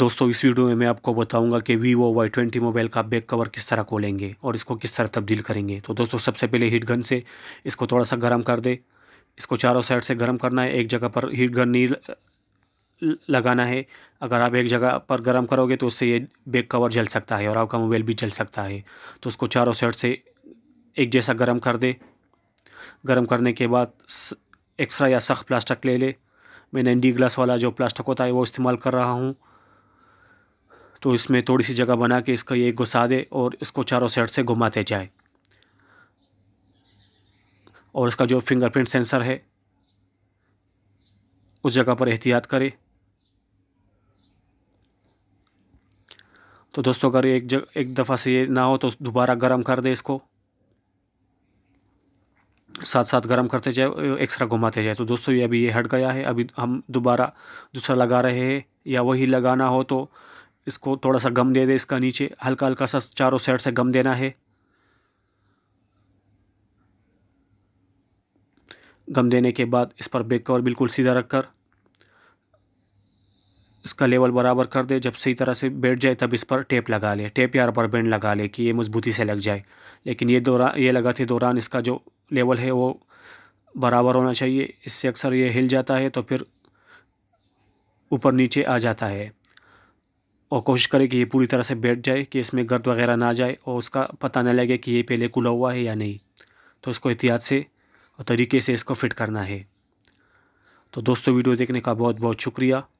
दोस्तों इस वीडियो में मैं आपको बताऊंगा कि वीवो वाई ट्वेंटी मोबाइल का बैक कवर किस तरह खोलेंगे और इसको किस तरह तब्दील करेंगे तो दोस्तों सबसे पहले हीट गन से इसको थोड़ा सा गर्म कर दे इसको चारों साइड से गर्म करना है एक जगह पर हीट गन नहीं लगाना है अगर आप एक जगह पर गर्म करोगे तो उससे ये बैक कवर जल सकता है और आपका मोबाइल भी जल सकता है तो उसको चारों साइड से एक जैसा गर्म कर दे गर्म करने के बाद एक्स्ट्रा या सख्त प्लास्टिक ले ले मैं एन ग्लास वाला जो प्लास्टिक होता है वो इस्तेमाल कर रहा हूँ तो इसमें थोड़ी सी जगह बना के इसका ये घुसा दे और इसको चारों साइड से घुमाते जाए और इसका जो फिंगरप्रिंट सेंसर है उस जगह पर एहतियात करें तो दोस्तों अगर एक जग एक दफ़ा से ये ना हो तो दोबारा गर्म कर दे इसको साथ साथ गर्म करते जाए एक्स्ट्रा घुमाते जाए तो दोस्तों ये अभी ये हट गया है अभी हम दोबारा दूसरा लगा रहे हैं या वही लगाना हो तो इसको थोड़ा सा गम दे दे इसका नीचे हल्का हल्का सा चारों साइड से गम देना है गम देने के बाद इस पर बेक कवर बिल्कुल सीधा रखकर इसका लेवल बराबर कर दे जब सही तरह से बैठ जाए तब इस पर टेप लगा ले टेप या रबर बैंड लगा ले कि ये मजबूती से लग जाए लेकिन ये दौरान ये लगाते दौरान इसका जो लेवल है वो बराबर होना चाहिए इससे अक्सर ये हिल जाता है तो फिर ऊपर नीचे आ जाता है और कोशिश करें कि ये पूरी तरह से बैठ जाए कि इसमें गर्द वगैरह ना जाए और उसका पता ना लगे कि ये पहले खुला हुआ है या नहीं तो इसको एहतियात से और तरीके से इसको फिट करना है तो दोस्तों वीडियो देखने का बहुत बहुत शुक्रिया